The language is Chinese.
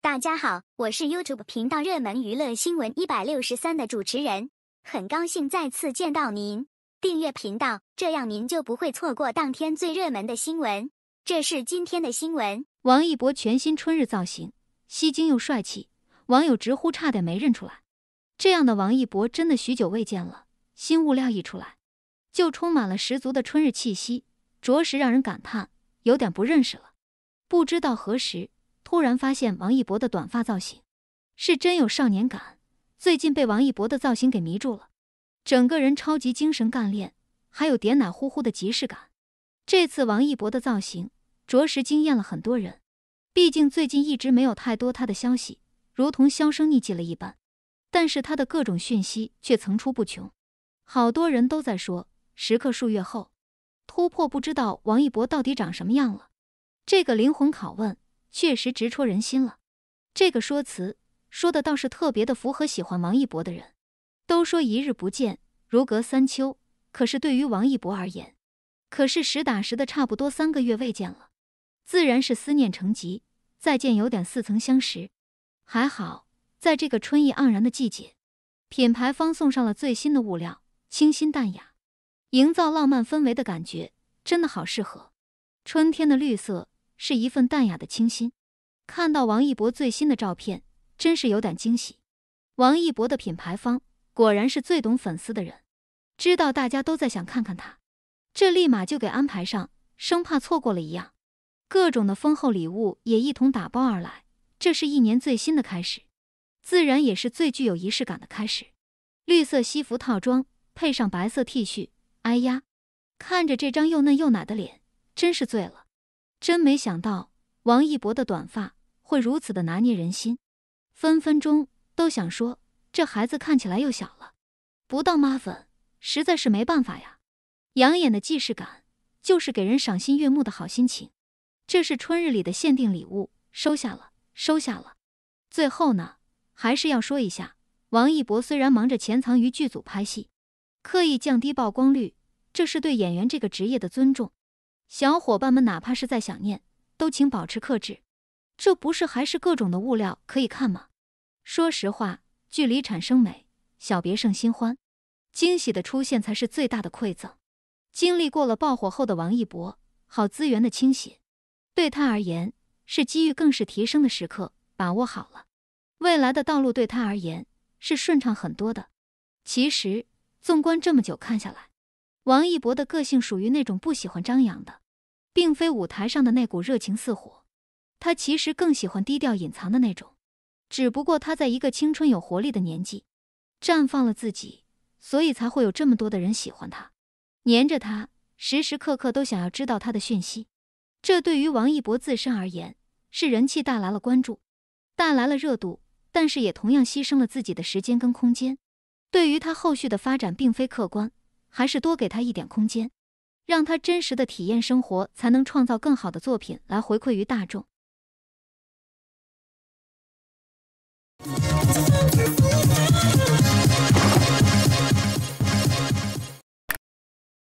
大家好，我是 YouTube 频道热门娱乐新闻一百六十三的主持人，很高兴再次见到您。订阅频道，这样您就不会错过当天最热门的新闻。这是今天的新闻：王一博全新春日造型，吸睛又帅气，网友直呼差点没认出来。这样的王一博真的许久未见了，新物料一出来，就充满了十足的春日气息，着实让人感叹，有点不认识了。不知道何时。突然发现王一博的短发造型是真有少年感，最近被王一博的造型给迷住了，整个人超级精神干练，还有点奶乎乎的即视感。这次王一博的造型着实惊艳了很多人，毕竟最近一直没有太多他的消息，如同销声匿迹了一般。但是他的各种讯息却层出不穷，好多人都在说，时隔数月后突破，不知道王一博到底长什么样了。这个灵魂拷问。确实直戳人心了，这个说辞说的倒是特别的符合喜欢王一博的人。都说一日不见如隔三秋，可是对于王一博而言，可是实打实的差不多三个月未见了，自然是思念成疾。再见有点似曾相识，还好在这个春意盎然的季节，品牌方送上了最新的物料，清新淡雅，营造浪漫氛围的感觉，真的好适合春天的绿色。是一份淡雅的清新。看到王一博最新的照片，真是有点惊喜。王一博的品牌方果然是最懂粉丝的人，知道大家都在想看看他，这立马就给安排上，生怕错过了一样。各种的丰厚礼物也一同打包而来。这是一年最新的开始，自然也是最具有仪式感的开始。绿色西服套装配上白色 T 恤，哎呀，看着这张又嫩又奶的脸，真是醉了。真没想到王一博的短发会如此的拿捏人心，分分钟都想说这孩子看起来又小了，不当妈粉实在是没办法呀。养眼的既视感就是给人赏心悦目的好心情，这是春日里的限定礼物，收下了，收下了。最后呢，还是要说一下，王一博虽然忙着潜藏于剧组拍戏，刻意降低曝光率，这是对演员这个职业的尊重。小伙伴们，哪怕是在想念，都请保持克制。这不是还是各种的物料可以看吗？说实话，距离产生美，小别胜新欢，惊喜的出现才是最大的馈赠。经历过了爆火后的王一博，好资源的清洗，对他而言是机遇，更是提升的时刻。把握好了，未来的道路对他而言是顺畅很多的。其实，纵观这么久看下来。王一博的个性属于那种不喜欢张扬的，并非舞台上的那股热情似火，他其实更喜欢低调隐藏的那种。只不过他在一个青春有活力的年纪，绽放了自己，所以才会有这么多的人喜欢他，黏着他，时时刻刻都想要知道他的讯息。这对于王一博自身而言，是人气带来了关注，带来了热度，但是也同样牺牲了自己的时间跟空间。对于他后续的发展，并非客观。还是多给他一点空间，让他真实的体验生活，才能创造更好的作品来回馈于大众。